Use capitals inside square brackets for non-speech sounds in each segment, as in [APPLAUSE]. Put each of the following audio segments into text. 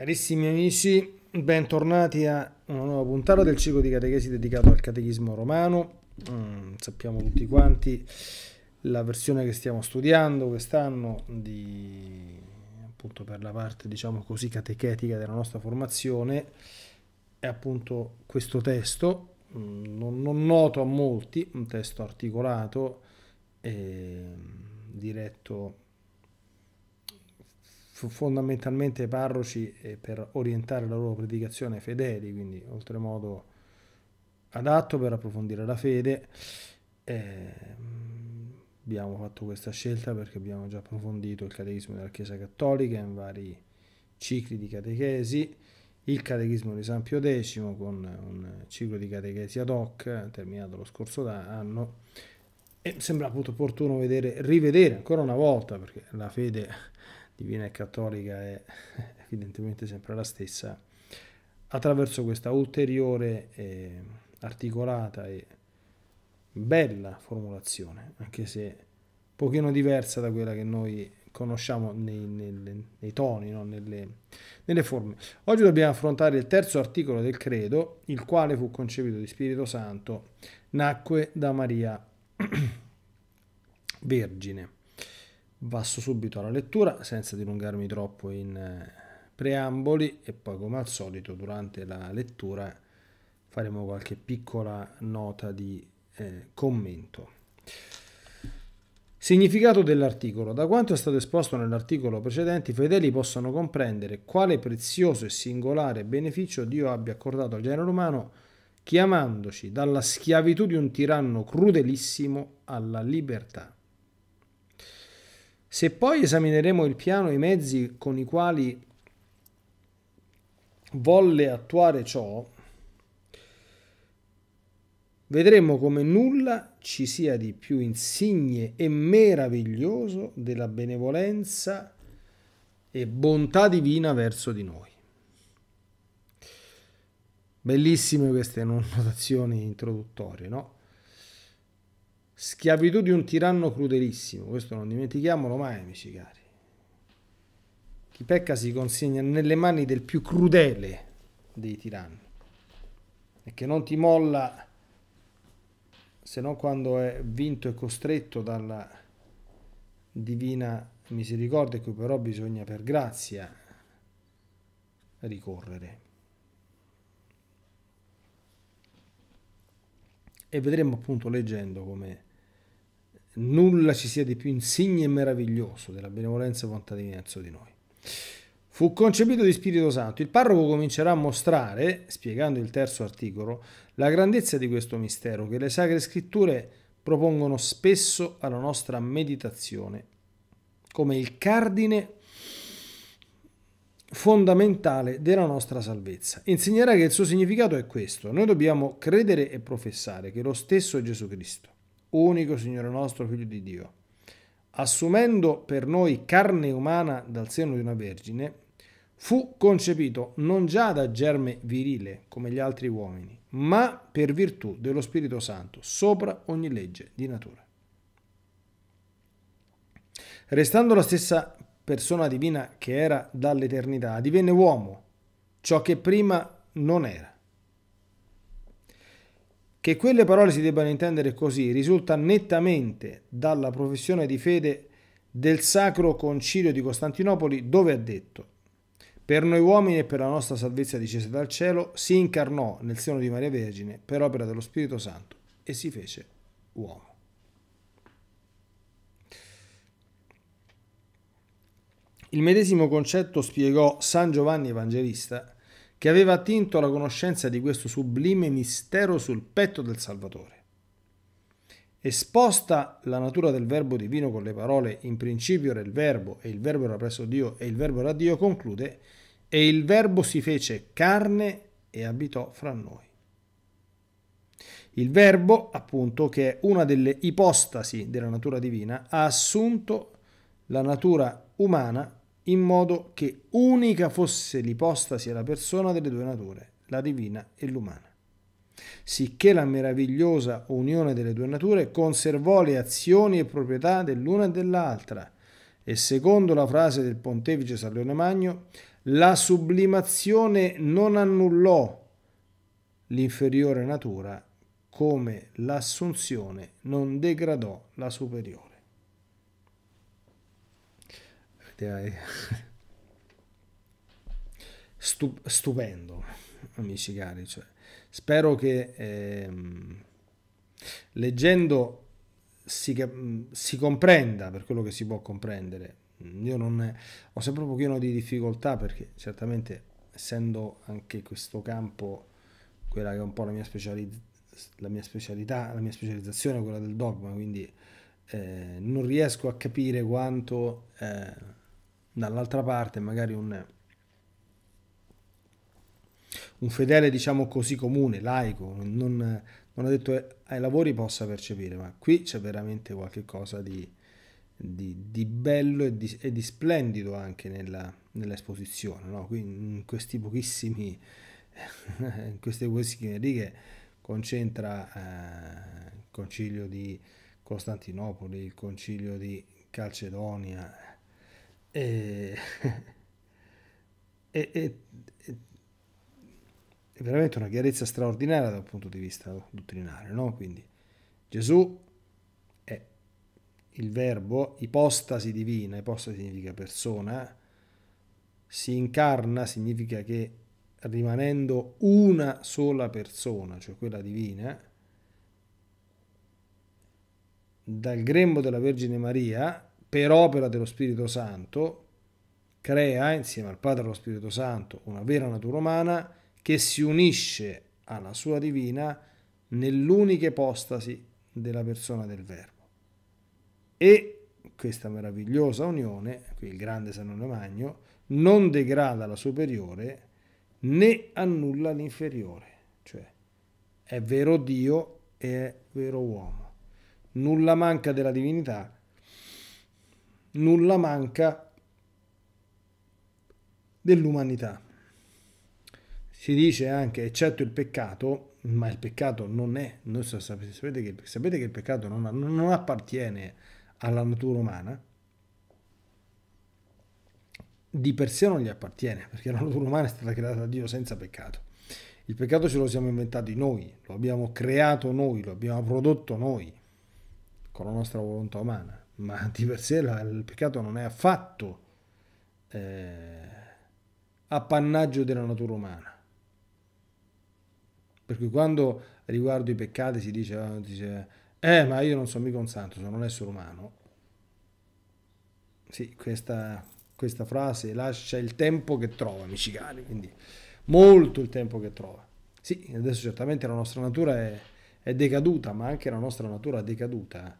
Carissimi amici, bentornati a una nuova puntata del ciclo di catechesi dedicato al catechismo romano. Mm, sappiamo tutti quanti la versione che stiamo studiando quest'anno di, appunto per la parte diciamo così catechetica della nostra formazione è appunto questo testo mm, non, non, noto a molti un testo articolato e mm, diretto fondamentalmente parroci e eh, per orientare la loro predicazione ai fedeli, quindi oltremodo adatto per approfondire la fede. Eh, abbiamo fatto questa scelta perché abbiamo già approfondito il catechismo della Chiesa Cattolica in vari cicli di catechesi, il catechismo di San Pio X con un ciclo di catechesi ad hoc terminato lo scorso anno e sembra appunto opportuno vedere, rivedere ancora una volta perché la fede divina e cattolica è [LAUGHS] evidentemente sempre la stessa, attraverso questa ulteriore, eh, articolata e bella formulazione, anche se pochino diversa da quella che noi conosciamo nei, nei, nei toni, no? nelle, nelle, forme. Oggi dobbiamo affrontare il terzo articolo del credo, il quale fu concepito di Spirito Santo, nacque da Maria [CLEARS THROAT] Vergine. Passo subito alla lettura senza dilungarmi troppo in eh, preamboli e poi come al solito durante la lettura faremo qualche piccola nota di eh, commento. Significato dell'articolo. Da quanto è stato esposto nell'articolo precedente, i fedeli possono comprendere quale prezioso e singolare beneficio Dio abbia accordato al genere umano, chiamandoci dalla schiavitù di un tiranno crudelissimo alla libertà. Se poi esamineremo il piano e i mezzi con i quali volle attuare ciò, vedremo come nulla ci sia di più insigne e meraviglioso della benevolenza e bontà divina verso di noi. Bellissime queste [LAUGHS] notazioni introduttorie, no? Schiavitù di un tiranno crudelissimo, questo non dimentichiamolo mai, amici cari. Chi pecca si consegna nelle mani del più crudele dei tiranni e che non ti molla se non quando è vinto e costretto dalla divina misericordia, a cui però bisogna per grazia ricorrere. E vedremo appunto leggendo come nulla ci sia di più insigne e meraviglioso della benevolenza e bontà di Vincenzo di noi. Fu concepito di Spirito Santo. Il parroco comincerà a mostrare, spiegando il terzo articolo, la grandezza di questo mistero che le sacre scritture propongono spesso alla nostra meditazione come il cardine fondamentale della nostra salvezza. Insegnerà che il suo significato è questo. Noi dobbiamo credere e professare che lo stesso è Gesù Cristo unico Signore nostro, Figlio di Dio, assumendo per noi carne umana dal seno di una vergine, fu concepito non già da germe virile come gli altri uomini, ma per virtù dello Spirito Santo, sopra ogni legge di natura. Restando la stessa persona divina che era dall'eternità, divenne uomo, ciò che prima non era che quelle parole si debbano intendere così risulta nettamente dalla professione di fede del Sacro Concilio di Costantinopoli dove ha detto per noi uomini e per la nostra salvezza discesa dal cielo, si incarnò nel seno di Maria Vergine per opera dello Spirito Santo e si fece uomo. Il medesimo concetto spiegò San Giovanni Evangelista che aveva attinto alla conoscenza di questo sublime mistero sul petto del Salvatore. Esposta la natura del verbo divino con le parole in principio era il verbo e il verbo era presso Dio e il verbo era Dio, conclude e il verbo si fece carne e abitò fra noi. Il verbo, appunto, che è una delle ipostasi della natura divina, ha assunto la natura umana in modo che unica fosse l'ipostasi alla persona delle due nature, la divina e l'umana. Sicché la meravigliosa unione delle due nature conservò le azioni e proprietà dell'una e dell'altra, e secondo la frase del pontefice San Leone Magno, la sublimazione non annullò l'inferiore natura come l'assunzione non degradò la superiore. der è stup- stupendo, amici cari. Cioè, spero che ehm, leggendo si, cap- si comprenda per quello che si può comprendere. Io non ho sempre un pochino di difficoltà perché certamente essendo anche questo campo quella che è un po' la mia, speciali- la mia specialità, la mia specializzazione, quella del dogma, quindi eh, non riesco a capire quanto eh, dall'altra parte magari un, un fedele, diciamo così, comune, laico, non, non detto eh, ai lavori possa percepire, ma qui c'è veramente qualcosa di, di, di bello e di, e di, splendido anche nella, nell'esposizione, no? in questi pochissimi, [LAUGHS] in queste pochissime righe concentra eh, il concilio di Costantinopoli, il concilio di Calcedonia, e, [LAUGHS] e, e, è veramente una chiarezza straordinaria dal punto di vista dottrinario, no? Quindi Gesù è il verbo ipostasi divina, ipostasi significa persona, si incarna significa che rimanendo una sola persona, cioè quella divina, dal grembo della Vergine Maria per opera dello Spirito Santo, crea insieme al Padre e allo Spirito Santo una vera natura umana che si unisce alla sua divina nell'unica ipostasi della persona del Verbo. E questa meravigliosa unione, qui il grande Sanone Magno, non degrada la superiore né annulla l'inferiore, cioè è vero Dio e è vero uomo. Nulla manca della divinità nulla manca dell'umanità. Si dice anche, eccetto il peccato, ma il peccato non è, noi sapete, che, sapete che il peccato non, non appartiene alla natura umana, di per sé non gli appartiene, perché la natura umana è stata creata da Dio senza peccato. Il peccato ce lo siamo inventati noi, lo abbiamo creato noi, lo abbiamo prodotto noi, con la nostra volontà umana ma di per sé il peccato non è affatto eh, appannaggio della natura umana. Per cui quando riguardo i peccati si dice, eh, dice eh ma io non sono mica un santo, sono un essere umano. Sì, questa, questa frase lascia il tempo che trova, amici cari, quindi molto il tempo che trova. Sì, adesso certamente la nostra natura è, è decaduta, ma anche la nostra natura decaduta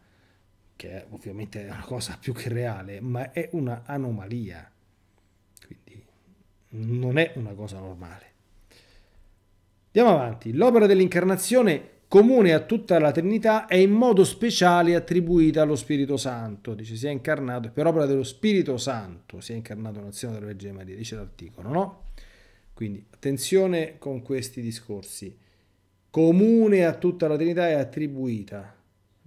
che è ovviamente una cosa più che reale, ma è una anomalia, quindi non è una cosa normale. Andiamo avanti, l'opera dell'incarnazione comune a tutta la Trinità è in modo speciale attribuita allo Spirito Santo, dice si è incarnato, per opera dello Spirito Santo si è incarnato un'azione della Vergine Maria, dice l'articolo, no? Quindi attenzione con questi discorsi. Comune a tutta la Trinità è attribuita.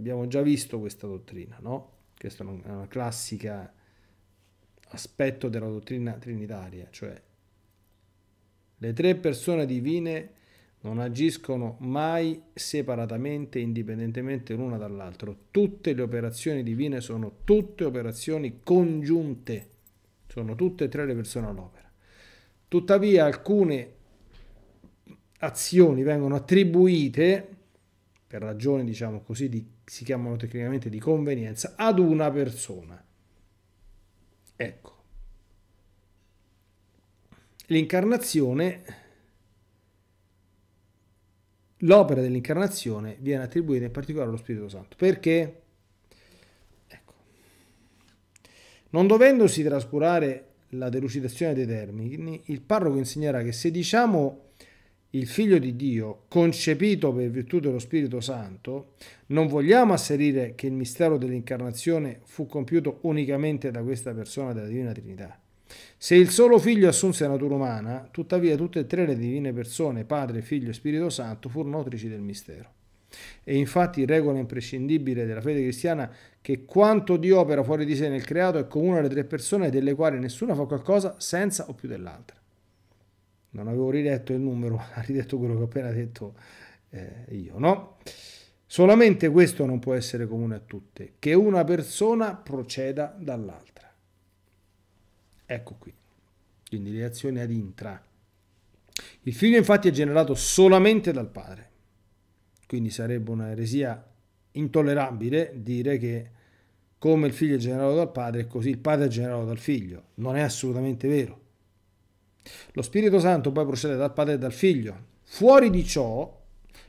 Abbiamo già visto questa dottrina, no? Questo è un classico aspetto della dottrina trinitaria, cioè le tre persone divine non agiscono mai separatamente, indipendentemente l'una dall'altra. Tutte le operazioni divine sono tutte operazioni congiunte, sono tutte e tre le persone all'opera. Tuttavia alcune azioni vengono attribuite, per ragioni diciamo così di si chiamano tecnicamente di convenienza, ad una persona. Ecco. L'incarnazione, l'opera dell'incarnazione viene attribuita in particolare allo Spirito Santo. Perché? Ecco. Non dovendosi trascurare la delucidazione dei termini, il parroco insegnerà che se diciamo il Figlio di Dio, concepito per virtù dello Spirito Santo, non vogliamo asserire che il mistero dell'incarnazione fu compiuto unicamente da questa persona della Divina Trinità. Se il solo Figlio assunse natura umana, tuttavia tutte e tre le divine persone, Padre, Figlio e Spirito Santo, furono autrici del mistero. E infatti regola imprescindibile della fede cristiana che quanto di opera fuori di sé nel creato è comune alle tre persone delle quali nessuna fa qualcosa senza o più dell'altra non avevo ridetto il numero, [LAUGHS] ha ridetto quello che ho appena detto eh, io, no? Solamente questo non può essere comune a tutte, che una persona proceda dall'altra. Ecco qui, quindi le azioni ad intra. Il figlio infatti è generato solamente dal padre, quindi sarebbe una eresia intollerabile dire che come il figlio è generato dal padre, così il padre è generato dal figlio. Non è assolutamente vero lo Spirito Santo poi procede dal Padre e dal Figlio. Fuori di ciò,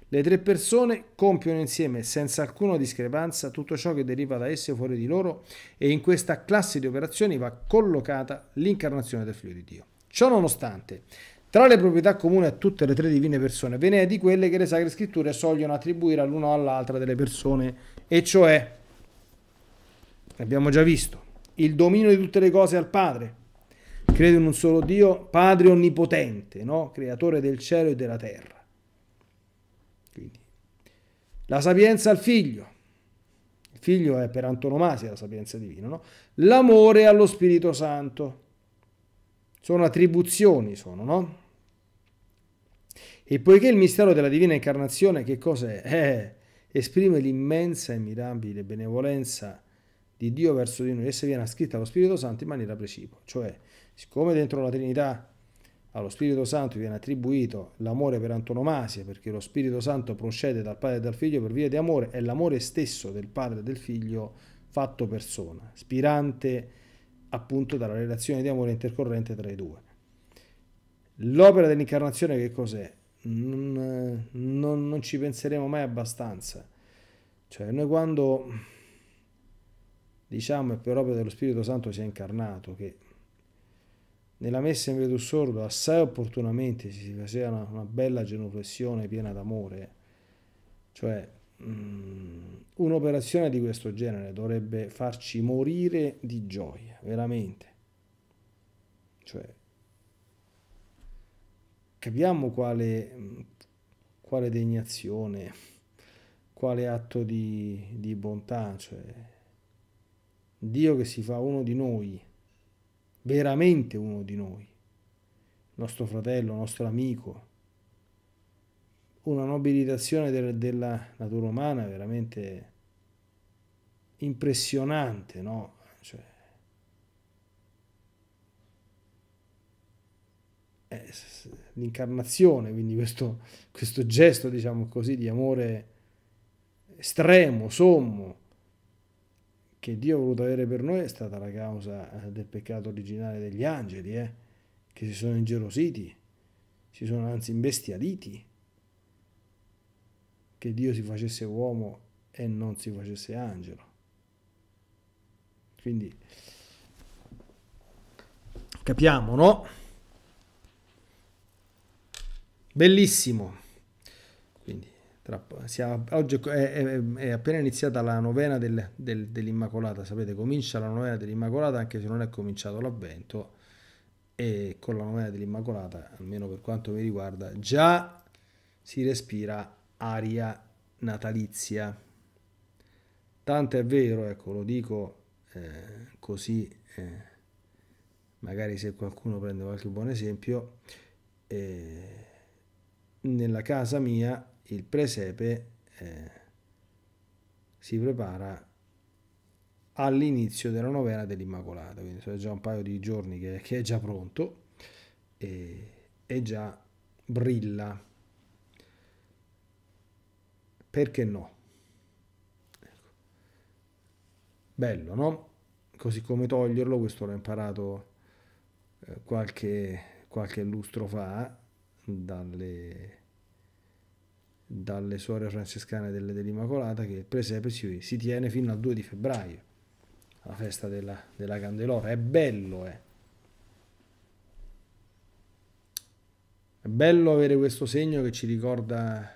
le tre persone compiono insieme, senza alcuna discrepanza, tutto ciò che deriva da esse fuori di loro e in questa classe di operazioni va collocata l'incarnazione del Figlio di Dio. Ciò nonostante, tra le proprietà comuni a tutte le tre divine persone ve ne è di quelle che le Sacre Scritture sogliono attribuire all'una o all'altra delle persone, e cioè, abbiamo già visto, il dominio di tutte le cose al Padre, Credo in un solo Dio, Padre onnipotente, no? creatore del cielo e della terra. Quindi, la sapienza al figlio. Il figlio è per antonomasia la sapienza divina. No? L'amore allo Spirito Santo. Sono attribuzioni, sono, no? E poiché il mistero della divina incarnazione, che cosa Eh, esprime l'immensa e mirabile benevolenza di Dio verso di noi, essa viene ascritta allo Spirito Santo in maniera precipua, cioè Siccome dentro la Trinità allo Spirito Santo viene attribuito l'amore per antonomasia, perché lo Spirito Santo procede dal Padre e dal Figlio per via di amore, è l'amore stesso del Padre e del Figlio fatto persona, spirante appunto dalla relazione di amore intercorrente tra i due. L'opera dell'incarnazione che cos'è? Non, non, non, ci penseremo mai abbastanza. Cioè noi quando diciamo che per opera dello Spirito Santo si è incarnato, che nella messa in Vetus Sordo assai opportunamente si faceva una, una bella genuflessione piena d'amore, cioè mm, un'operazione di questo genere dovrebbe farci morire di gioia, veramente. Cioè, capiamo quale, quale degnazione, quale atto di, di bontà, cioè Dio che si fa uno di noi veramente uno di noi, nostro fratello, nostro amico. Una nobilitazione del, della natura umana veramente impressionante, no? Cioè, eh, l'incarnazione, quindi questo, questo gesto, diciamo così, di amore estremo, sommo, che Dio ha voluto avere per noi è stata la causa eh, del peccato originale degli angeli, eh? che si sono ingelositi, si sono anzi imbestialiti, che Dio si facesse uomo e non si facesse angelo. Quindi capiamo, no? Bellissimo. Tra, siamo, oggi è, è, è, appena iniziata la novena del, del, dell'Immacolata, sapete, comincia la novena dell'Immacolata anche se non è cominciato l'avvento e con la novena dell'Immacolata, almeno per quanto mi riguarda, già si respira aria natalizia. Tanto è vero, ecco, lo dico eh, così, eh, magari se qualcuno prende qualche buon esempio, eh, nella casa mia il presepe eh, si prepara all'inizio della novena dell'Immacolata, quindi sono già un paio di giorni che, che è già pronto e, e già brilla. Perché no? Ecco. Bello, no? Così come toglierlo, questo l'ho imparato eh, qualche, qualche lustro fa dalle dalle suore francescane dell'Immacolata che il presepe si, si, tiene fino al 2 di febbraio, la festa della, della Candelora. È bello, eh. È bello avere questo segno che ci ricorda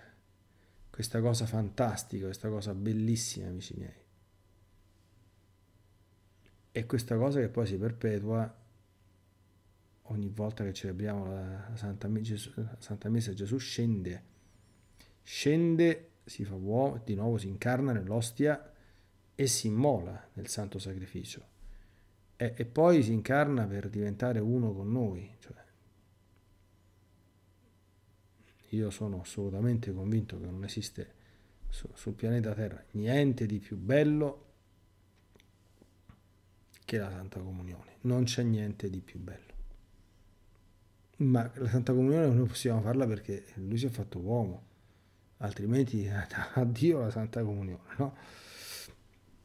questa cosa fantastica, questa cosa bellissima, amici miei. E questa cosa che poi si perpetua ogni volta che celebriamo la Santa, Messa, Gesù scende scende, si fa uomo, di nuovo si incarna nell'ostia e si immola nel santo sacrificio. E, e poi si incarna per diventare uno con noi. Cioè, io sono assolutamente convinto che non esiste su, sul pianeta Terra niente di più bello che la Santa Comunione. Non c'è niente di più bello. Ma la Santa Comunione noi possiamo farla perché lui si è fatto uomo altrimenti [LAUGHS] addio la Santa Comunione. No?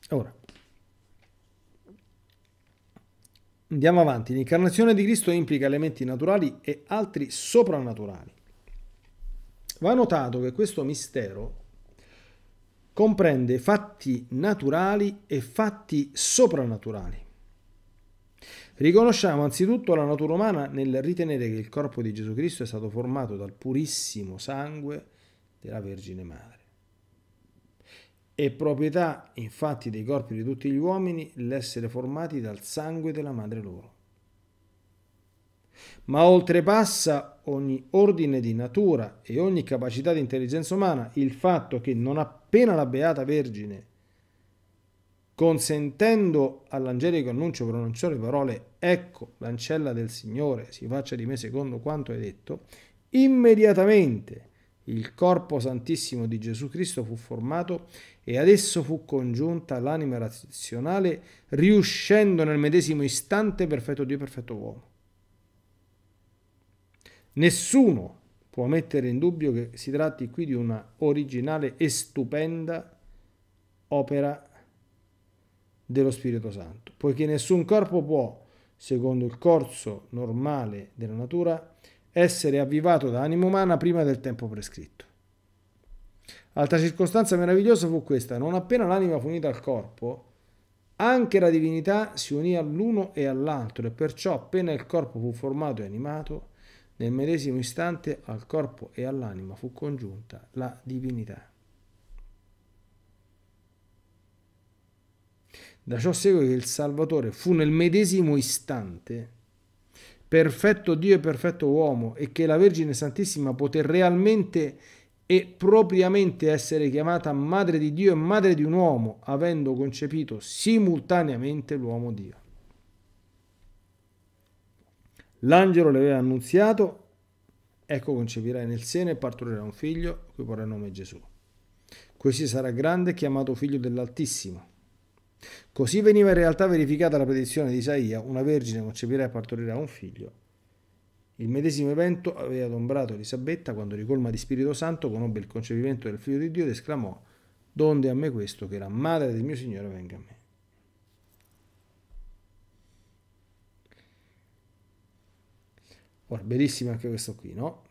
Ora, andiamo avanti. L'incarnazione di Cristo implica elementi naturali e altri soprannaturali. Va notato che questo mistero comprende fatti naturali e fatti soprannaturali. Riconosciamo anzitutto la natura umana nel ritenere che il corpo di Gesù Cristo è stato formato dal purissimo sangue della Vergine Madre. È proprietà infatti dei corpi di tutti gli uomini l'essere formati dal sangue della madre loro. Ma oltrepassa ogni ordine di natura e ogni capacità di intelligenza umana il fatto che non appena la Beata Vergine, consentendo all'angelico annuncio pronunciò le parole Ecco l'ancella del Signore, si faccia di me secondo quanto hai detto, immediatamente il corpo santissimo di Gesù Cristo fu formato e ad esso fu congiunta l'anima razionale, riuscendo nel medesimo istante perfetto Dio perfetto uomo. Nessuno può mettere in dubbio che si tratti qui di una originale e stupenda opera dello Spirito Santo, poiché nessun corpo può, secondo il corso normale della natura, essere avvivato da anima umana prima del tempo prescritto. Altra circostanza meravigliosa fu questa, non appena l'anima fu unita al corpo, anche la divinità si unì all'uno e all'altro e perciò appena il corpo fu formato e animato, nel medesimo istante al corpo e all'anima fu congiunta la divinità. Da ciò segue che il Salvatore fu nel medesimo istante perfetto Dio e perfetto uomo e che la Vergine Santissima poté realmente e propriamente essere chiamata Madre di Dio e Madre di un uomo, avendo concepito simultaneamente l'uomo Dio. L'angelo le aveva annunziato, ecco concepirai nel seno e partorirai un figlio, cui porrà il nome Gesù. Questi sarà grande, chiamato figlio dell'Altissimo Così veniva in realtà verificata la predizione di Isaia, una vergine concepirà e partorirà un figlio. Il medesimo evento aveva adombrato Elisabetta quando ricolma di Spirito Santo conobbe il concepimento del figlio di Dio ed esclamò, donde a me questo che la madre del mio Signore venga a me. Ora, bellissima anche questo qui, no?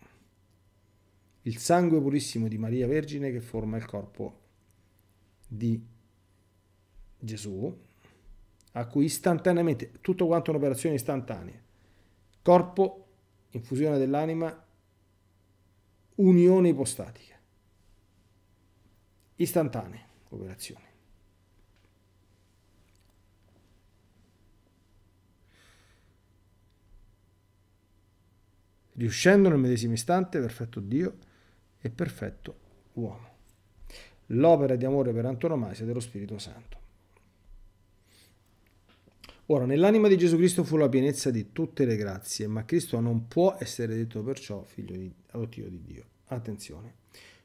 Il sangue purissimo di Maria Vergine che forma il corpo di Gesù, a cui istantaneamente, tutto quanto un'operazione istantanea, corpo, infusione dell'anima, unione ipostatica, istantanea operazione. riuscendo nel medesimo istante perfetto Dio e perfetto uomo. L'opera di amore per antonomasia dello Spirito Santo. Ora, nell'anima di Gesù Cristo fu la pienezza di tutte le grazie, ma Cristo non può essere detto perciò figlio di, adottivo di Dio. Attenzione.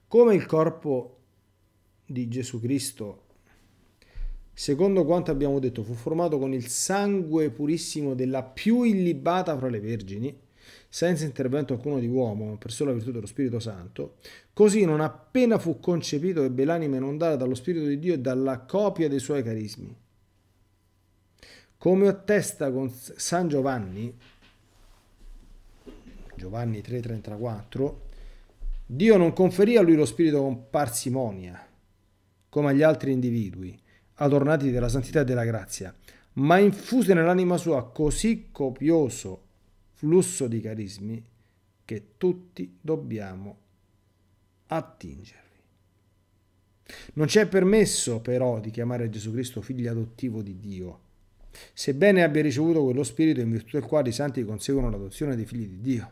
Come il corpo di Gesù Cristo, secondo quanto abbiamo detto, fu formato con il sangue purissimo della più illibata fra le vergini, senza intervento alcuno di uomo, per sola virtù dello Spirito Santo, così non appena fu concepito ebbe l'anima inondata dallo Spirito di Dio e dalla copia dei suoi carismi come attesta con San Giovanni, Giovanni 3:34, Dio non conferì a lui lo spirito con parsimonia, come agli altri individui, adornati della santità e della grazia, ma infuse nell'anima sua così copioso flusso di carismi che tutti dobbiamo attingervi. Non c'è permesso però di chiamare Gesù Cristo figlio adottivo di Dio, sebbene abbia ricevuto quello spirito in virtù del quale i santi conseguono l'adozione dei figli di Dio.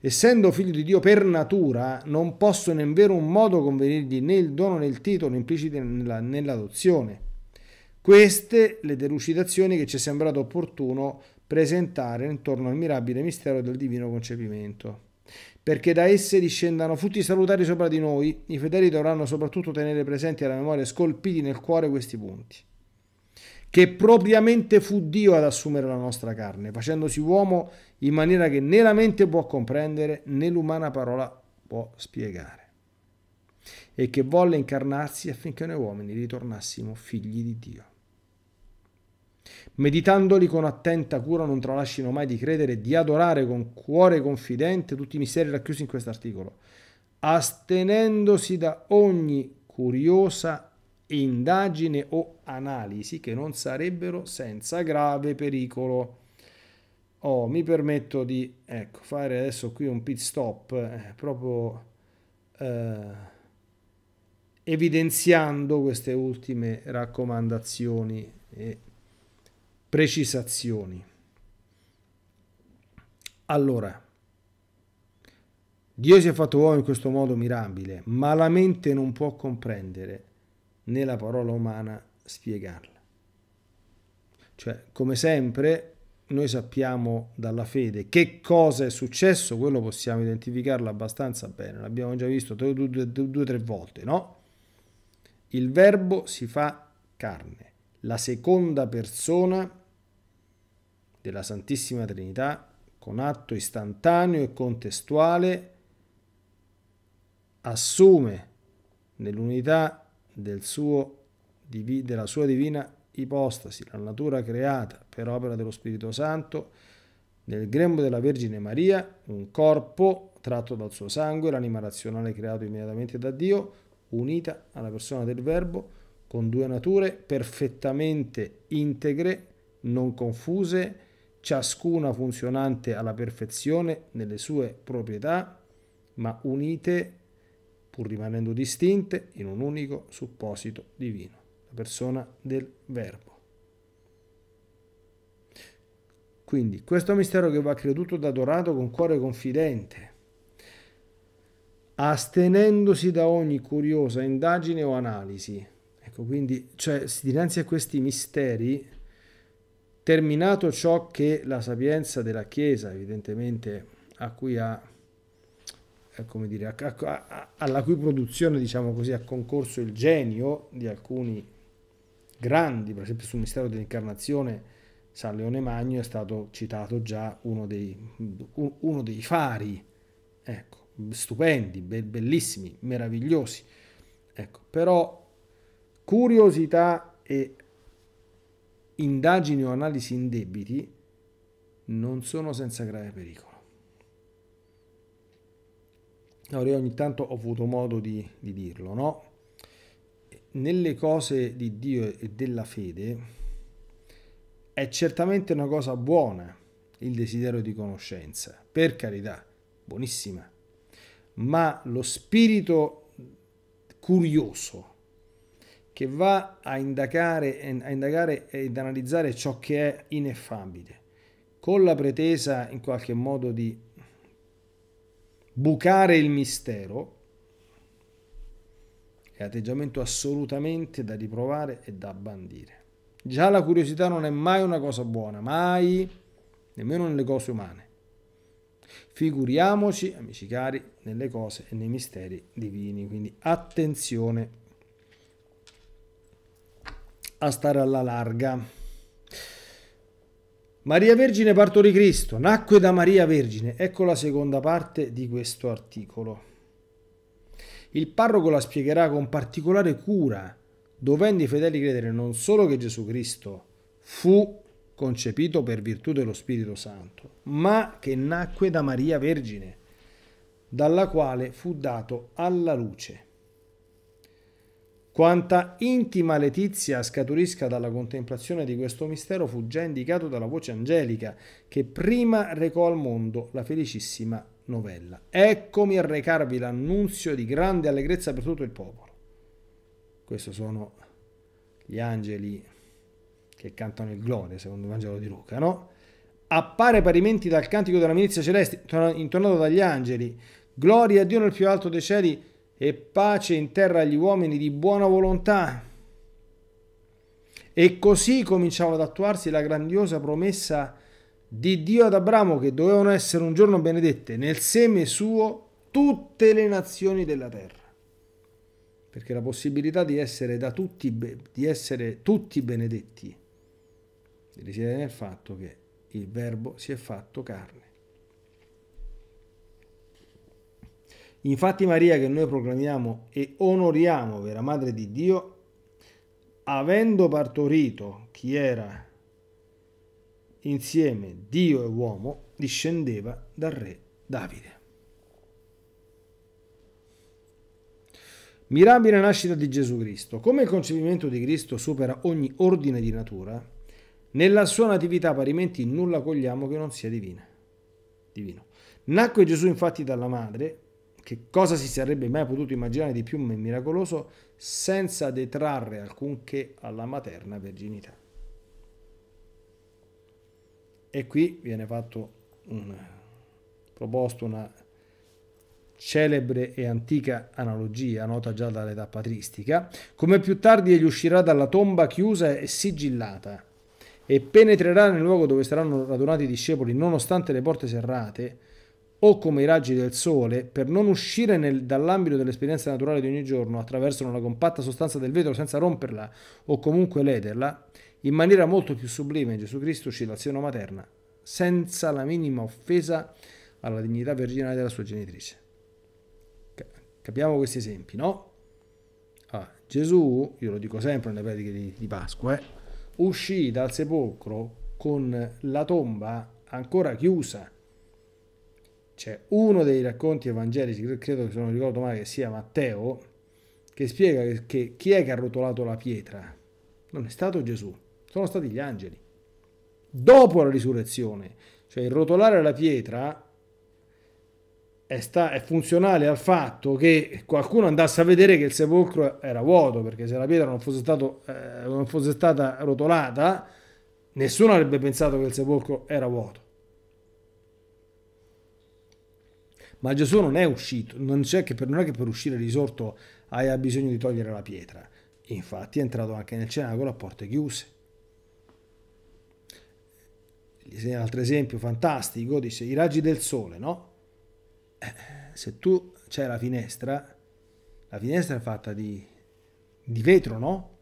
Essendo figli di Dio per natura, non possono in vero un modo convenirgli né il dono né il titolo impliciti nella, nell'adozione. Queste le delucidazioni che ci è sembrato opportuno presentare intorno al mirabile mistero del divino concepimento. Perché da esse discendano frutti salutari sopra di noi, i fedeli dovranno soprattutto tenere presenti alla memoria scolpiti nel cuore questi punti che propriamente fu Dio ad assumere la nostra carne, facendosi uomo in maniera che né la mente può comprendere né l'umana parola può spiegare, e che volle incarnarsi affinché noi uomini ritornassimo figli di Dio. Meditandoli con attenta cura non tralascino mai di credere e di adorare con cuore confidente tutti i misteri racchiusi in questo articolo, astenendosi da ogni curiosa indagine o analisi che non sarebbero senza grave pericolo. Oh, mi permetto di ecco, fare adesso qui un pit stop eh, proprio eh, evidenziando queste ultime raccomandazioni e precisazioni. Allora, Dio si è fatto uomo in questo modo mirabile, ma la mente non può comprendere né la parola umana spiegarla. Cioè, come sempre, noi sappiamo dalla fede che cosa è successo, quello possiamo identificarlo abbastanza bene, l'abbiamo già visto due o tre volte, no? Il verbo si fa carne, la seconda persona della Santissima Trinità, con atto istantaneo e contestuale, assume nell'unità del suo, della sua divina ipostasi, la natura creata per opera dello Spirito Santo, nel grembo della Vergine Maria, un corpo tratto dal suo sangue, l'anima razionale creato immediatamente da Dio, unita alla persona del Verbo, con due nature perfettamente integre, non confuse, ciascuna funzionante alla perfezione nelle sue proprietà, ma unite pur rimanendo distinte in un unico supposito divino, la persona del Verbo. Quindi questo mistero che va creduto ed adorato con cuore confidente, astenendosi da ogni curiosa indagine o analisi. Ecco, quindi, cioè, dinanzi a questi misteri, terminato ciò che la sapienza della Chiesa, evidentemente, a cui ha eh, come dire, a, a, alla cui produzione, diciamo così, ha concorso il genio di alcuni grandi, per esempio sul mistero dell'incarnazione, San Leone Magno è stato citato già uno dei, uno dei fari, ecco, stupendi, be- bellissimi, meravigliosi. Ecco, però curiosità e indagini o analisi indebiti non sono senza grave pericolo allora ogni tanto ho avuto modo di, di dirlo, no? Nelle cose di Dio e della fede è certamente una cosa buona il desiderio di conoscenza, per carità, buonissima, ma lo spirito curioso che va a indagare, a indagare ed analizzare ciò che è ineffabile, con la pretesa in qualche modo di bucare il mistero è atteggiamento assolutamente da riprovare e da bandire. Già la curiosità non è mai una cosa buona, mai, nemmeno nelle cose umane. Figuriamoci, amici cari, nelle cose e nei misteri divini, quindi attenzione a stare alla larga. Maria Vergine partorì Cristo, nacque da Maria Vergine. Ecco la seconda parte di questo articolo. Il parroco la spiegherà con particolare cura, dovendo i fedeli credere non solo che Gesù Cristo fu concepito per virtù dello Spirito Santo, ma che nacque da Maria Vergine, dalla quale fu dato alla luce. Quanta intima letizia scaturisca dalla contemplazione di questo mistero fu già indicato dalla voce angelica che prima recò al mondo la felicissima novella. Eccomi a recarvi l'annunzio di grande allegrezza per tutto il popolo. Questi sono gli angeli che cantano il gloria, secondo il Vangelo di Luca, no? Appare parimenti dal cantico della milizia celeste, intonato dagli angeli. Gloria a Dio nel più alto dei cieli e pace in terra agli uomini di buona volontà. E così cominciava ad attuarsi la grandiosa promessa di Dio ad Abramo che dovevano essere un giorno benedette nel seme suo tutte le nazioni della terra. Perché la possibilità di essere, da tutti, di essere tutti benedetti risiede nel fatto che il Verbo si è fatto carne. Infatti Maria che noi proclamiamo e onoriamo vera Madre di Dio, avendo partorito chi era insieme Dio e uomo, discendeva dal re Davide. Mirabile nascita di Gesù Cristo. Come il concepimento di Cristo supera ogni ordine di natura, nella sua natività parimenti nulla cogliamo che non sia divina. divino. Nacque Gesù infatti dalla madre, che cosa si sarebbe mai potuto immaginare di più miracoloso senza detrarre alcunché alla materna verginità. E qui viene fatto un, proposto una celebre e antica analogia, nota già dall'età patristica, come più tardi egli uscirà dalla tomba chiusa e sigillata e penetrerà nel luogo dove saranno radunati i discepoli nonostante le porte serrate, o come i raggi del sole, per non uscire nel, dall'ambito dell'esperienza naturale di ogni giorno, attraversano la compatta sostanza del vetro senza romperla o comunque lederla, in maniera molto più sublime Gesù Cristo uscì dal seno materna, senza la minima offesa alla dignità virginale della sua genitrice. Capiamo questi esempi, no? Ah, Gesù, io lo dico sempre nelle prediche di, di Pasqua, eh, uscì dal sepolcro con la tomba ancora chiusa, c'è uno dei racconti evangelici, credo che se non ricordo male che sia Matteo, che spiega che, chi è che ha rotolato la pietra? Non è stato Gesù, sono stati gli angeli. Dopo la risurrezione, cioè il rotolare la pietra è, sta, è, funzionale al fatto che qualcuno andasse a vedere che il sepolcro era vuoto, perché se la pietra non fosse, stato, eh, non fosse stata rotolata, nessuno avrebbe pensato che il sepolcro era vuoto. ma Gesù non è uscito, non, che per, non è che per uscire risorto hai bisogno di togliere la pietra, infatti è entrato anche nel cenacolo a porte chiuse. Un Altro esempio fantastico, dice i raggi del sole, no? Eh, se tu c'è la finestra, la finestra è fatta di, di vetro, no?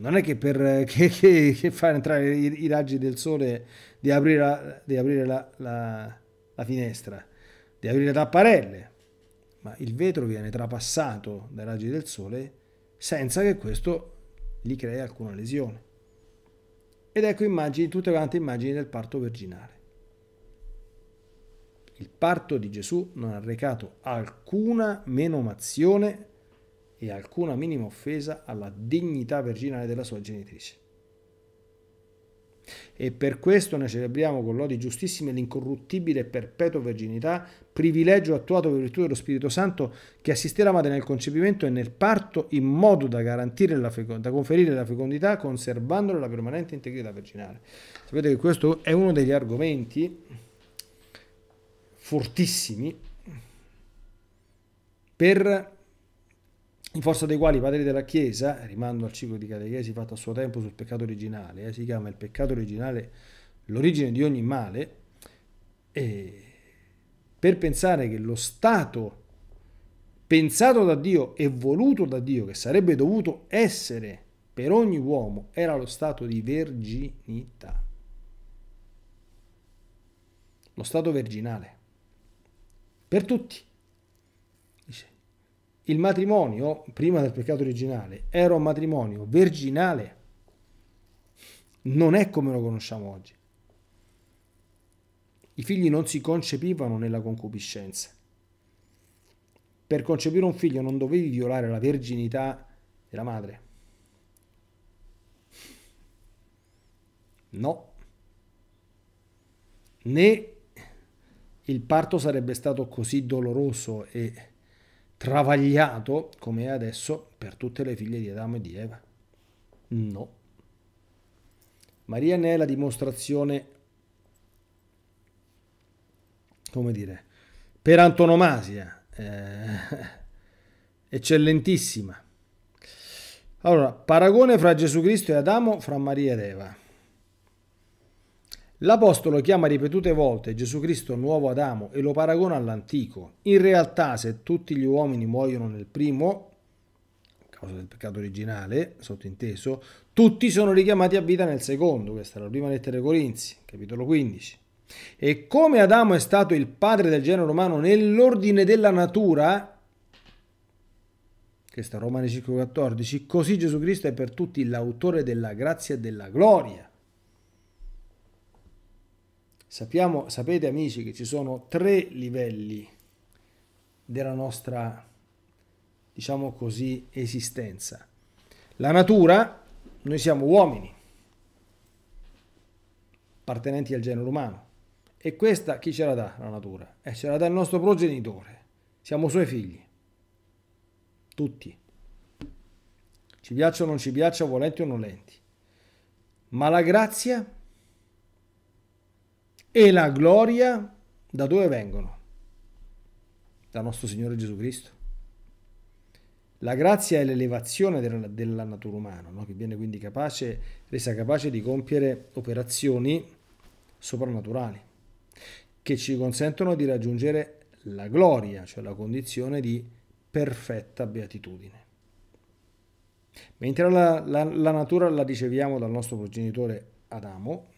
non è che per eh, che, che, che far entrare i, i, raggi del sole di aprire la, di aprire la, la, la finestra deve aprire tapparelle, ma il vetro viene trapassato dai raggi del sole senza che questo gli crei alcuna lesione. Ed ecco immagini, tutte quante immagini del parto virginale. Il parto di Gesù non ha recato alcuna menomazione e alcuna minima offesa alla dignità virginale della sua genitrice e per questo ne celebriamo con lodi giustissime l'incorruttibile e perpetua virginità, privilegio attuato per virtù dello Spirito Santo che assiste la madre nel concepimento e nel parto in modo da, garantire la fecondità, da conferire la fecondità conservandole la permanente integrità virginale. Sapete che questo è uno degli argomenti fortissimi per in forza dei quali i padri della Chiesa, rimando al ciclo di catechesi fatto a suo tempo sul peccato originale, eh, si chiama il peccato originale l'origine di ogni male, per pensare che lo Stato pensato da Dio e voluto da Dio, che sarebbe dovuto essere per ogni uomo, era lo stato di verginità, lo stato verginale, per tutti il matrimonio, prima del peccato originale, era un matrimonio virginale, non è come lo conosciamo oggi. I figli non si concepivano nella concupiscenza. Per concepire un figlio non dovevi violare la verginità della madre. No. Né il parto sarebbe stato così doloroso e travagliato come è adesso per tutte le figlie di Adamo e di Eva? No. Maria ne è la dimostrazione, come dire, per antonomasia, eh, eccellentissima. Allora, paragone fra Gesù Cristo e Adamo, fra Maria ed Eva. L'Apostolo chiama ripetute volte Gesù Cristo nuovo Adamo e lo paragona all'antico. In realtà se tutti gli uomini muoiono nel primo, a causa del peccato originale, sottinteso, tutti sono richiamati a vita nel secondo. Questa è la prima lettera ai Corinzi, capitolo 15. E come Adamo è stato il padre del genere umano nell'ordine della natura, questa è Romani 5,14, così Gesù Cristo è per tutti l'autore della grazia e della gloria Sappiamo, sapete amici che ci sono tre livelli della nostra, diciamo così, esistenza. La natura, noi siamo uomini, appartenenti al genere umano. E questa chi ce la dà la natura? Eh, ce la dà il nostro progenitore, siamo suoi figli, tutti. Ci piacciono o non ci piacciono, volenti o nolenti. Ma la grazia e la gloria da dove vengono? Da nostro Signore Gesù Cristo. La grazia è l'elevazione della, della natura umana, no? che viene quindi capace, resa capace di compiere operazioni soprannaturali, che ci consentono di raggiungere la gloria, cioè la condizione di perfetta beatitudine. Mentre la, la, la natura la riceviamo dal nostro progenitore Adamo,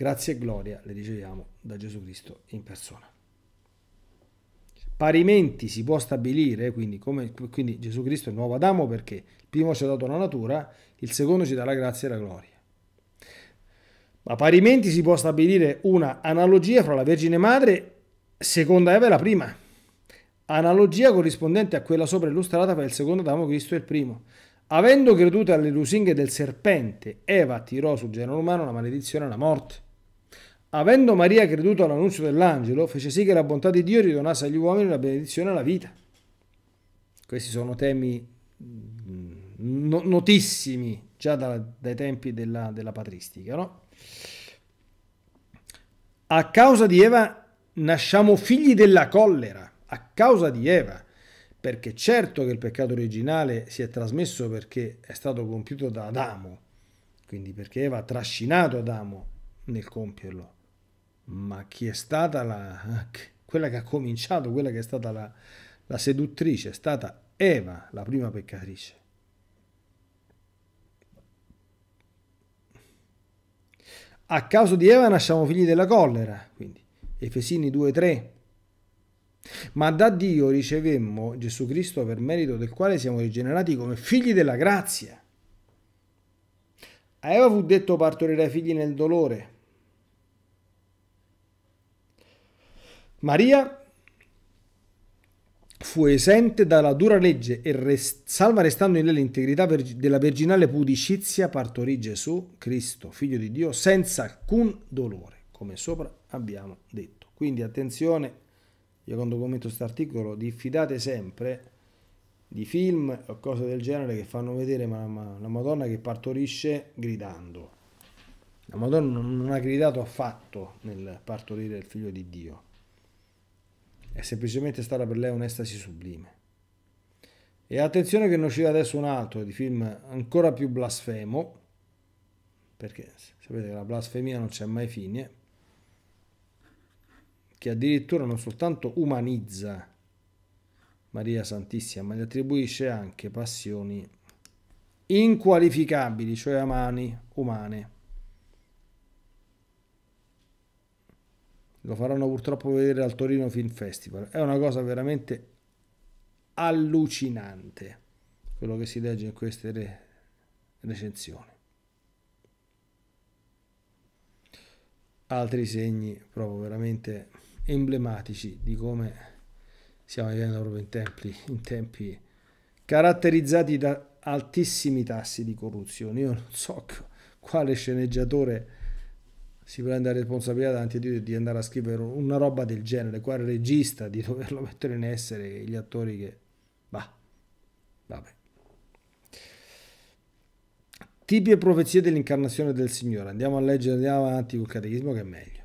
Grazie e gloria le riceviamo da Gesù Cristo in persona. Parimenti si può stabilire, quindi, come, quindi Gesù Cristo è il nuovo Adamo perché il primo ci ha dato la natura, il secondo ci dà la grazia e la gloria. Ma parimenti si può stabilire una analogia fra la Vergine Madre, seconda Eva e la prima. Analogia corrispondente a quella sopra illustrata fra il secondo Adamo Cristo e il primo. Avendo creduto alle lusinghe del serpente, Eva tirò sul genere umano la maledizione e la morte. Avendo Maria creduto all'annuncio dell'angelo, fece sì che la bontà di Dio ridonasse agli uomini la benedizione alla vita. Questi sono temi mm, no, notissimi già da, dai tempi della, della patristica. No? A causa di Eva nasciamo figli della collera, a causa di Eva, perché certo che il peccato originale si è trasmesso perché è stato compiuto da Adamo, quindi perché Eva ha trascinato Adamo nel compierlo ma chi è stata la, quella che ha cominciato, quella che è stata la, la seduttrice, è stata Eva, la prima peccatrice. A causa di Eva nasciamo figli della collera, quindi Efesini 2.3. Ma da Dio ricevemmo Gesù Cristo per merito del quale siamo rigenerati come figli della grazia. A Eva fu detto partorirai figli nel dolore, Maria fu esente dalla dura legge e rest- salva restando in lei l'integrità verg- della virginale pudicizia partorì Gesù Cristo, figlio di Dio, senza alcun dolore, come sopra abbiamo detto. Quindi attenzione, io quando commento questo articolo, diffidate sempre di film o cose del genere che fanno vedere ma, ma, la Madonna che partorisce gridando. La Madonna non ha gridato affatto nel partorire il figlio di Dio è semplicemente stata per lei un'estasi sublime. E attenzione che ne usciva adesso un altro di film ancora più blasfemo, perché sapete che la blasfemia non c'è mai fine, che addirittura non soltanto umanizza Maria Santissima, ma gli attribuisce anche passioni inqualificabili, cioè a mani umane. lo faranno purtroppo vedere al Torino Film Festival. È una cosa veramente allucinante quello che si legge in queste re recensioni. Altri segni proprio veramente emblematici di come stiamo vivendo proprio in tempi, in tempi caratterizzati da altissimi tassi di corruzione. Io non so [LAUGHS] quale sceneggiatore si prende la responsabilità davanti a Dio di andare a scrivere una roba del genere, qua il regista di doverlo mettere in essere, gli attori che... Bah, vabbè. Tipi e profezie dell'incarnazione del Signore. Andiamo a leggere, andiamo avanti col catechismo che è meglio.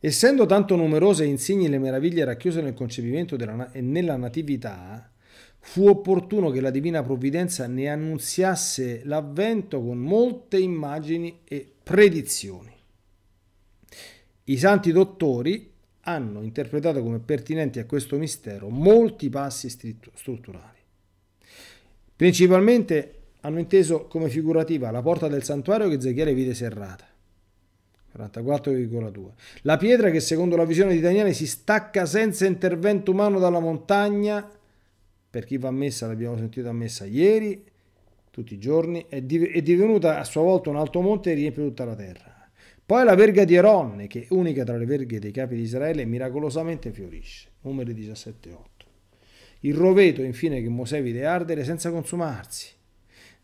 Essendo tanto numerose e insigni le meraviglie racchiuse nel concepimento della, e nella natività, fu opportuno che la divina provvidenza ne annunziasse l'avvento con molte immagini e predizioni. I santi dottori hanno interpretato come pertinenti a questo mistero molti passi strutturali. Principalmente hanno inteso come figurativa la porta del santuario che Ezechiele vide serrata. 44,2. La pietra che secondo la visione di Daniele si stacca senza intervento umano dalla montagna, per chi va a messa, l'abbiamo sentita messa ieri, tutti i giorni, è divenuta a sua volta un alto monte e riempie tutta la terra. Poi la verga di Eronne, che è unica tra le verghe dei capi di Israele, miracolosamente fiorisce. Numeri 17.8. Il roveto, infine, che Mosè vide ardere senza consumarsi.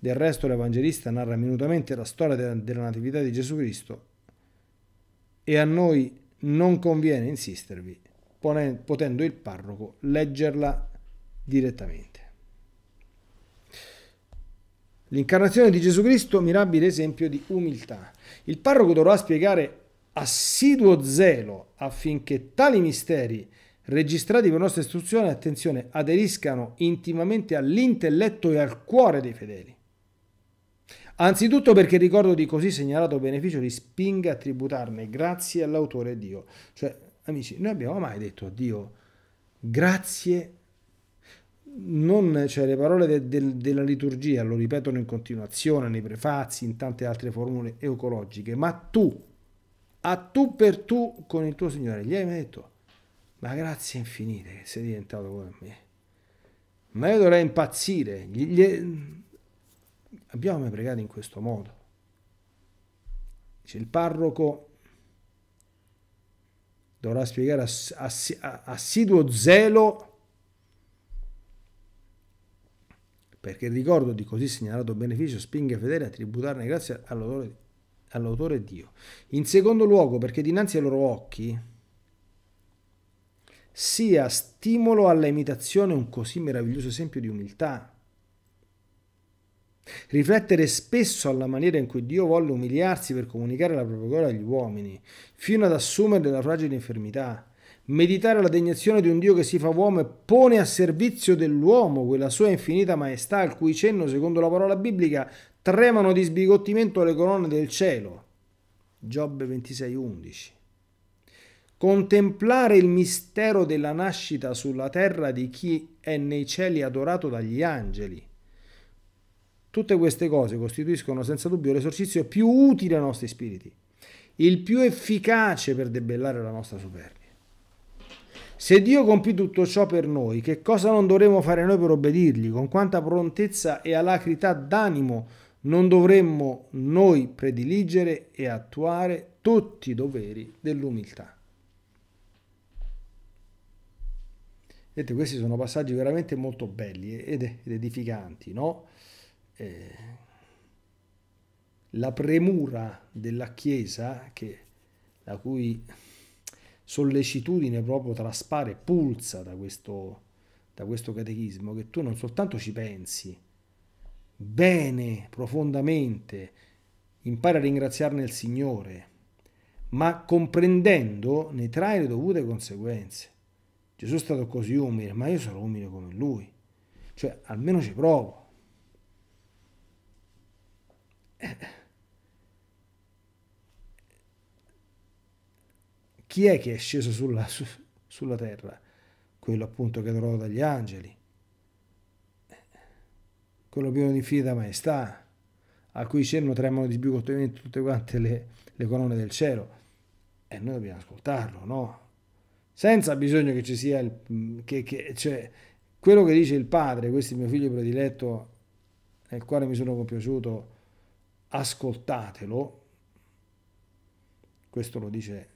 Del resto l'Evangelista narra minutamente la storia della Natività di Gesù Cristo e a noi non conviene insistervi, potendo il parroco leggerla direttamente. L'incarnazione di Gesù Cristo mirabile esempio di umiltà. Il parroco dovrà spiegare assiduo zelo affinché tali misteri registrati per nostra istruzione, attenzione, aderiscano intimamente all'intelletto e al cuore dei fedeli. Anzitutto perché il ricordo di così segnalato beneficio li spinga a tributarne grazie all'autore Dio. Cioè, amici, noi abbiamo mai detto a Dio grazie non, cioè, le parole de, de, della liturgia lo ripetono in continuazione nei prefazzi, in tante altre formule ecologiche, ma tu, a tu per tu con il tuo Signore, gli hai mai detto, ma grazie infinite che sei diventato come me, ma io dovrei impazzire, gli, gli... abbiamo mai pregato in questo modo. Dice, il parroco dovrà spiegare ass, ass, assiduo zelo perché il ricordo di così segnalato beneficio spinge fedeli a tributarne grazie all'autore, all'autore Dio. In secondo luogo, perché dinanzi ai loro occhi sia stimolo alla imitazione un così meraviglioso esempio di umiltà. Riflettere spesso alla maniera in cui Dio volle umiliarsi per comunicare la propria gloria agli uomini, fino ad assumere la fragile infermità meditare la degnazione di un Dio che si fa uomo e pone a servizio dell'uomo quella sua infinita maestà, al cui cenno, secondo la parola biblica, tremano di sbigottimento le colonne del cielo. Giobbe 26:11. Contemplare il mistero della nascita sulla terra di chi è nei cieli adorato dagli angeli. Tutte queste cose costituiscono senza dubbio l'esercizio più utile ai nostri spiriti, il più efficace per debellare la nostra superbia. Se Dio compì tutto ciò per noi, che cosa non dovremmo fare noi per obbedirgli? Con quanta prontezza e alacrità d'animo non dovremmo noi prediligere e attuare tutti i doveri dell'umiltà? Vedete, questi sono passaggi veramente molto belli ed edificanti, no? Eh, la premura della Chiesa, che, la cui sollecitudine proprio traspare, pulsa da questo, da questo catechismo, che tu non soltanto ci pensi bene, profondamente, impari a ringraziarne il Signore, ma comprendendo ne trai le dovute conseguenze. Gesù è stato così umile, ma io sarò umile come lui. Cioè, almeno ci provo. Eh. Chi è che è sceso sulla, su, sulla terra? Quello appunto che trovò dagli angeli, quello pieno di infinita maestà, a cui cenno tremano di più continuamente tutte quante le, le colonne del cielo. E noi dobbiamo ascoltarlo, no? senza bisogno che ci sia il, che, che, cioè, quello che dice il padre, questo è il mio figlio prediletto nel quale mi sono compiaciuto, ascoltatelo, questo lo dice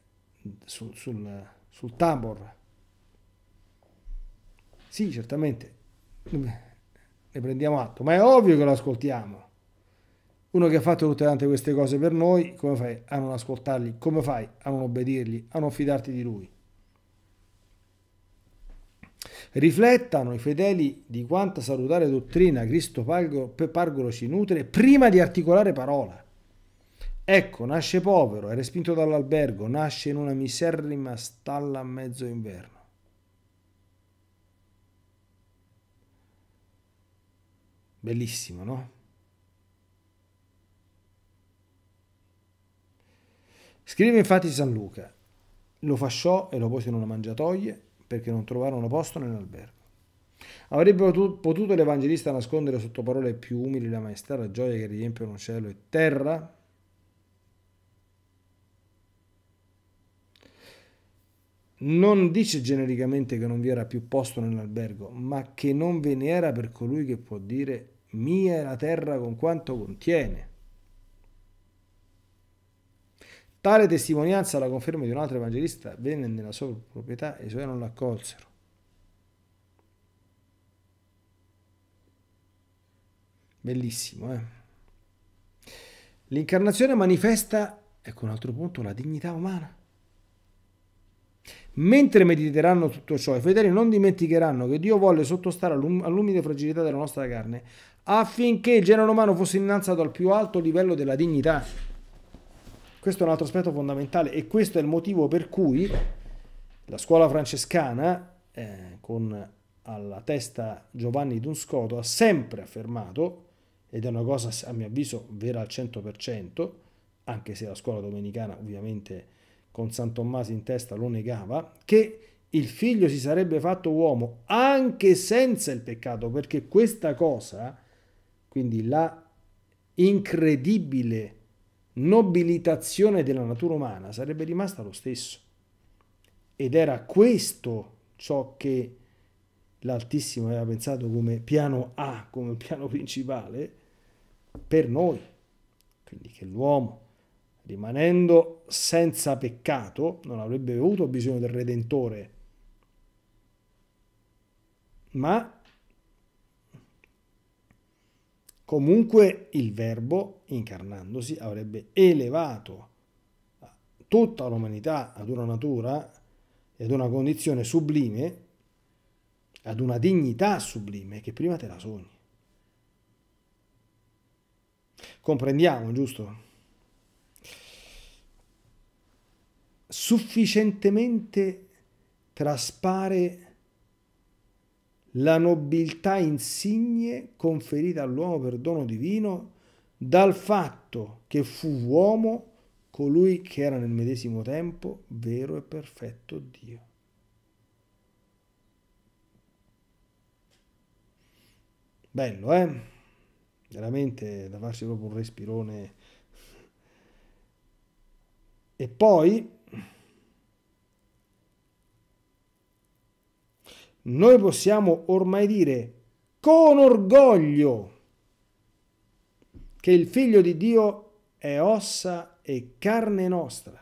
sul, sul, sul Tabor. Sì, certamente, ne prendiamo atto, ma è ovvio che lo ascoltiamo. Uno che ha fatto tutte tante queste cose per noi, come fai a non ascoltarli? Come fai a non obbedirgli? A non fidarti di lui? Riflettano i fedeli di quanta salutare dottrina Cristo Pargolo, ci nutre prima di articolare parola. Ecco, nasce povero, è respinto dall'albergo, nasce in una miserrima stalla a mezzo inverno. Bellissimo, no? Scrive infatti San Luca, lo fasciò e lo pose in una mangiatoie perché non trovarono posto nell'albergo. Avrebbe potuto l'Evangelista nascondere sotto parole più umili la maestà, la gioia che riempiono cielo e terra? non dice genericamente che non vi era più posto nell'albergo, ma che non ve ne era per colui che può dire mia è la terra con quanto contiene. Tale testimonianza, la conferma di un altro evangelista, venne nella sua proprietà e i suoi non l'accolsero. Bellissimo, eh? L'incarnazione manifesta, ecco un altro punto, la dignità umana. Mentre mediteranno tutto ciò, i fedeli non dimenticheranno che Dio volle sottostare all'umile fragilità della nostra carne affinché il genere umano fosse innalzato al più alto livello della dignità. Questo è un altro aspetto fondamentale e questo è il motivo per cui la scuola francescana, eh, con alla testa Giovanni Dunscoto, ha sempre affermato, ed è una cosa a mio avviso vera al 100%, anche se la scuola domenicana ovviamente con San Tommaso in testa lo negava, che il figlio si sarebbe fatto uomo anche senza il peccato, perché questa cosa, quindi la incredibile nobilitazione della natura umana, sarebbe rimasta lo stesso. Ed era questo ciò che l'Altissimo aveva pensato come piano A, come piano principale per noi, quindi che l'uomo rimanendo senza peccato, non avrebbe avuto bisogno del Redentore, ma comunque il Verbo, incarnandosi, avrebbe elevato tutta l'umanità ad una natura e ad una condizione sublime, ad una dignità sublime che prima te la sogni. Comprendiamo, giusto? sufficientemente traspare la nobiltà insigne conferita all'uomo per dono divino dal fatto che fu uomo colui che era nel medesimo tempo vero e perfetto Dio. Bello, eh? Veramente da farsi proprio un respirone. E poi Noi possiamo ormai dire con orgoglio che il figlio di Dio è ossa e carne nostra,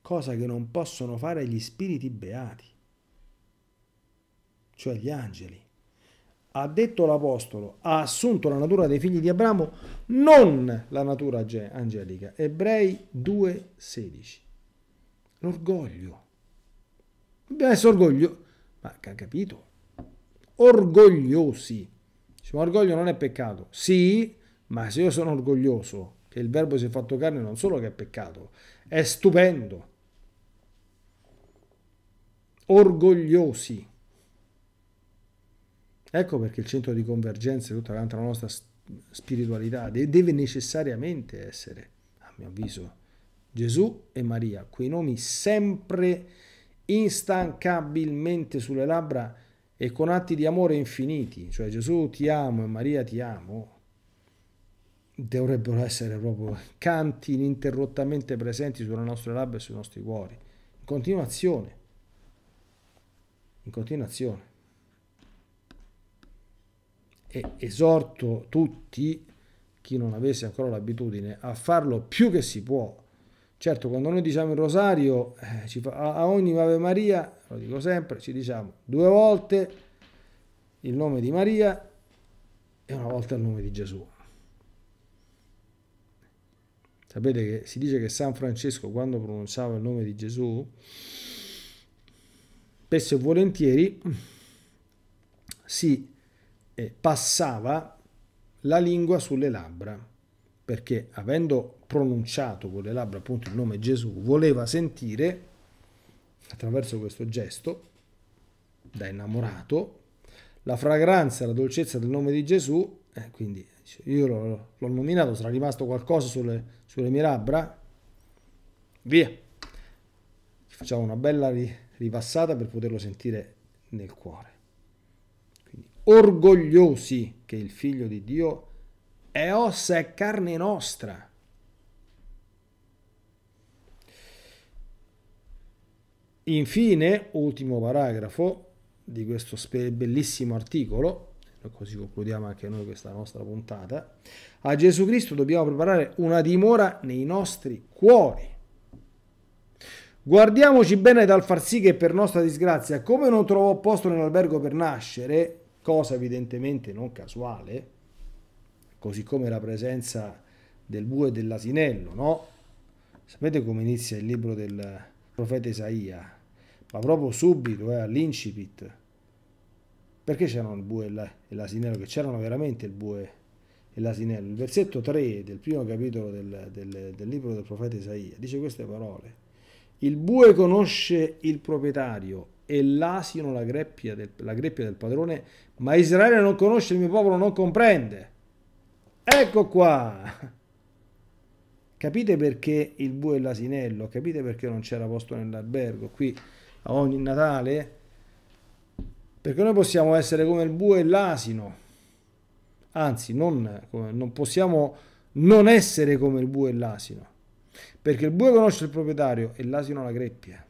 cosa che non possono fare gli spiriti beati, cioè gli angeli. Ha detto l'Apostolo, ha assunto la natura dei figli di Abramo, non la natura angelica. Ebrei 2,16. L'orgoglio. Dobbiamo essere orgogliosi. Ma ha capito? Orgogliosi. Diciamo, orgoglio non è peccato. Sì, ma se io sono orgoglioso, che il verbo si è fatto carne non solo che è peccato, è stupendo. Orgogliosi. Ecco perché il centro di convergenza di tutta la nostra spiritualità deve necessariamente essere, a mio avviso, Gesù e Maria, quei nomi sempre instancabilmente sulle labbra e con atti di amore infiniti, cioè Gesù ti amo e Maria ti amo, dovrebbero essere proprio canti ininterrottamente presenti sulle nostre labbra e sui nostri cuori, in continuazione, in continuazione. E esorto tutti, chi non avesse ancora l'abitudine, a farlo più che si può, Certo, quando noi diciamo il rosario, eh, fa, a, a, ogni Ave Maria, lo dico sempre, ci diciamo due volte il nome di Maria e una volta il nome di Gesù. Sapete che si dice che San Francesco quando pronunciava il nome di Gesù, spesso e volentieri si eh, passava la lingua sulle labbra perché avendo pronunciato con le labbra appunto il nome Gesù, voleva sentire attraverso questo gesto da innamorato la fragranza la dolcezza del nome di Gesù, eh, quindi io l'ho, l'ho, nominato, sarà rimasto qualcosa sulle, sulle mie labbra? Via! Facciamo una bella ri, ripassata per poterlo sentire nel cuore. Quindi, orgogliosi che il figlio di Dio è ossa e carne nostra. Infine, ultimo paragrafo di questo bellissimo articolo, così concludiamo anche noi questa nostra puntata, a Gesù Cristo dobbiamo preparare una dimora nei nostri cuori. Guardiamoci bene dal far sì che per nostra disgrazia, come non trovò posto nell'albergo per nascere, cosa evidentemente non casuale, così come la presenza del bue e dell'asinello, no? Sapete come inizia il libro del profeta Isaia? Ma proprio subito, eh, all'incipit. Perché c'erano il bue e l'asinello? Che c'erano veramente il bue e l'asinello. Il versetto 3 del primo capitolo del, del, del libro del profeta Isaia dice queste parole. Il bue conosce il proprietario e l'asino la greppia, del, la greppia del padrone, ma Israele non conosce il mio popolo, non comprende. Ecco qua! Capite perché il bue e l'asinello? Capite perché non c'era posto nell'albergo? Qui a ogni Natale? Perché noi possiamo essere come il bue e l'asino. Anzi, non, non possiamo non essere come il bue e l'asino. Perché il bue conosce il proprietario e l'asino la greppia.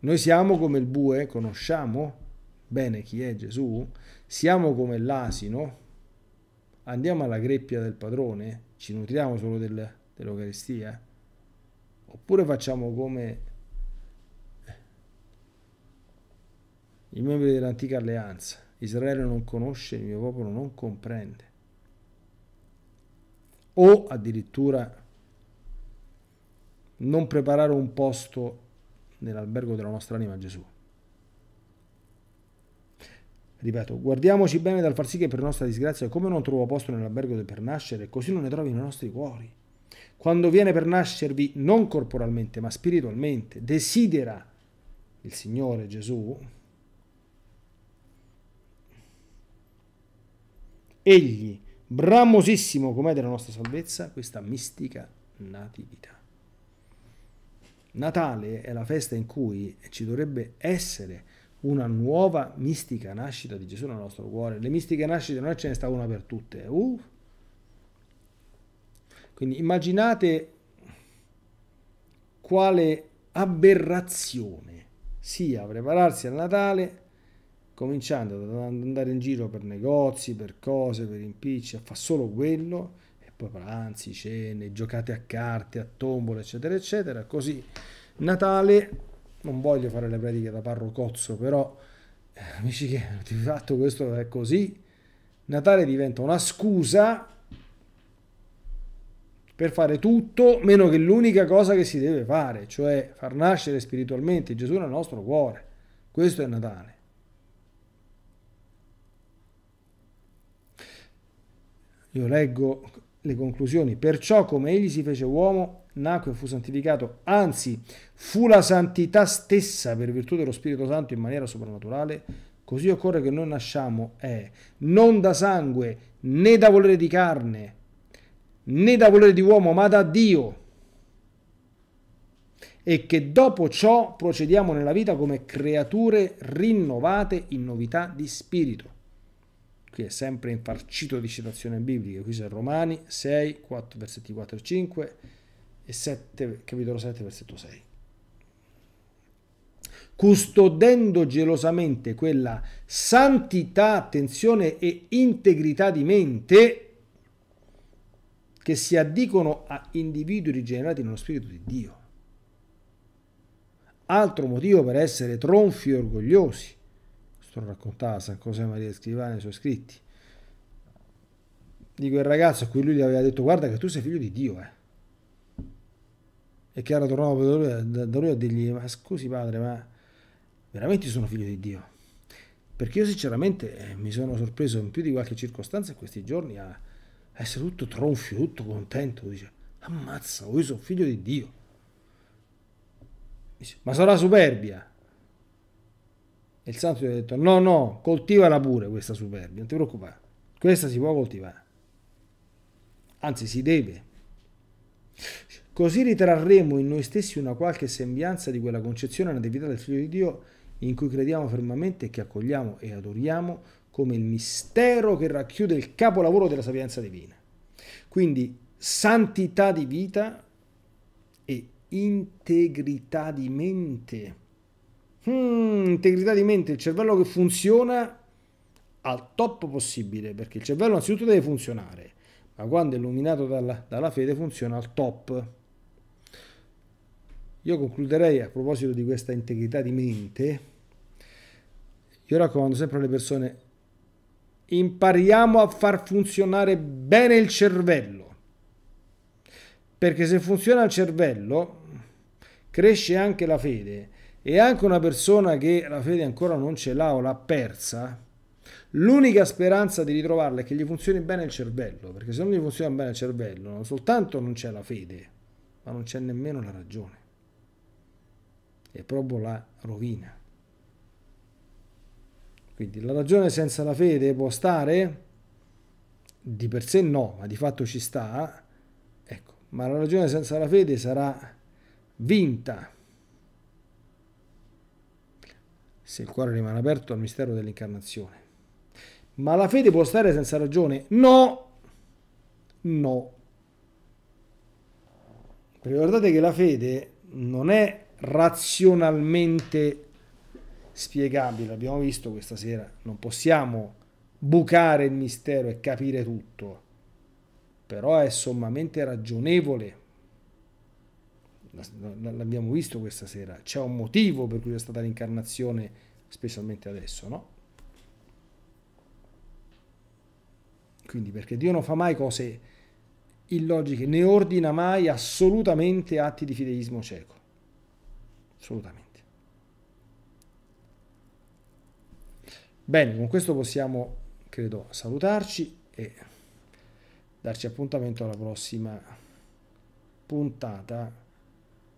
Noi siamo come il bue, conosciamo bene chi è Gesù siamo come l'asino, andiamo alla greppia del padrone, ci nutriamo solo del, dell'Eucaristia, oppure facciamo come eh, i membri dell'antica alleanza. Israele non conosce, il mio popolo non comprende. O addirittura non preparare un posto nell'albergo della nostra anima a Gesù. Ripeto, guardiamoci bene dal far sì che per nostra disgrazia, come non trovo posto nell'albergo per nascere, così non ne trovi nei nostri cuori. Quando viene per nascervi non corporalmente, ma spiritualmente, desidera il Signore Gesù, egli, bramosissimo com'è della nostra salvezza, questa mistica natività. Natale è la festa in cui ci dovrebbe essere una nuova mistica nascita di Gesù nel nostro cuore. Le mistiche nascite non è ce ne sta una per tutte. Eh. Uh. Quindi immaginate quale aberrazione sia prepararsi a Natale cominciando ad andare in giro per negozi, per cose, per impicci, a fare solo quello, e poi pranzi, cene, giocate a carte, a tombole, eccetera, eccetera, così Natale non voglio fare le prediche da parrocozzo, però eh, amici che di fatto questo è così. Natale diventa una scusa per fare tutto meno che l'unica cosa che si deve fare, cioè far nascere spiritualmente Gesù nel nostro cuore. Questo è Natale. Io leggo le conclusioni. Perciò come egli si fece uomo, nacque e fu santificato, anzi fu la santità stessa per virtù dello Spirito Santo in maniera soprannaturale, così occorre che noi nasciamo è non da sangue, né da volere di carne, né da volere di uomo, ma da Dio. E che dopo ciò procediamo nella vita come creature rinnovate in novità di spirito qui è sempre infarcito di citazioni bibliche, qui sono Romani 6, 4, versetti 4 e 5, e 7, capitolo 7, versetto 6. Custodendo gelosamente quella santità, attenzione e integrità di mente che si addicono a individui rigenerati nello Spirito di Dio. Altro motivo per essere tronfi e orgogliosi. Questo lo raccontava San José Maria Scrivana nei suoi scritti. Di quel ragazzo a cui lui gli aveva detto guarda che tu sei figlio di Dio, eh. E Chiara tornava da lui a dirgli, ma scusi padre, ma veramente sono figlio di Dio? Perché io sinceramente eh, mi sono sorpreso in più di qualche circostanza in questi giorni a essere tutto tronfio, tutto contento. Dice, ammazza, io sono figlio di Dio. Dice, ma sarà superbia. E il santo gli ha detto, no, no, coltivala pure questa superbia, non ti preoccupare. Questa si può coltivare. Anzi, si deve. Così ritrarremo in noi stessi una qualche sembianza di quella concezione natività del Figlio di Dio in cui crediamo fermamente e che accogliamo e adoriamo come il mistero che racchiude il capolavoro della sapienza divina. Quindi santità di vita e integrità di mente. Hmm, integrità di mente, il cervello che funziona al top possibile, perché il cervello anzitutto deve funzionare, ma quando è illuminato dalla, dalla fede funziona al top. Io concluderei a proposito di questa integrità di mente, io raccomando sempre alle persone, impariamo a far funzionare bene il cervello, perché se funziona il cervello cresce anche la fede e anche una persona che la fede ancora non ce l'ha o l'ha persa, L'unica speranza di ritrovarla è che gli funzioni bene il cervello, perché se non gli funziona bene il cervello, non soltanto non c'è la fede, ma non c'è nemmeno la ragione è proprio la rovina. Quindi la ragione senza la fede può stare? Di per sé no, ma di fatto ci sta. Ecco, ma la ragione senza la fede sarà vinta. Se il cuore rimane aperto al mistero dell'incarnazione. Ma la fede può stare senza ragione? No, no. Ricordate che la fede non è razionalmente spiegabile, l'abbiamo visto questa sera, non possiamo bucare il mistero e capire tutto, però è sommamente ragionevole. L'abbiamo visto questa sera, c'è un motivo per cui è stata l'incarnazione, specialmente adesso, no? Quindi perché Dio non fa mai cose illogiche, ne ordina mai assolutamente atti di fideismo cieco assolutamente. Bene, con questo possiamo, credo, salutarci e darci appuntamento alla prossima puntata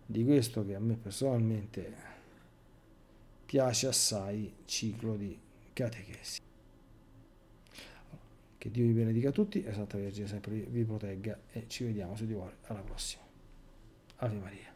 di questo che a me personalmente piace assai, ciclo di catechesi. Che Dio vi benedica a tutti e Santa Vergine sempre vi protegga e ci vediamo se di vuole alla prossima. Ave Maria.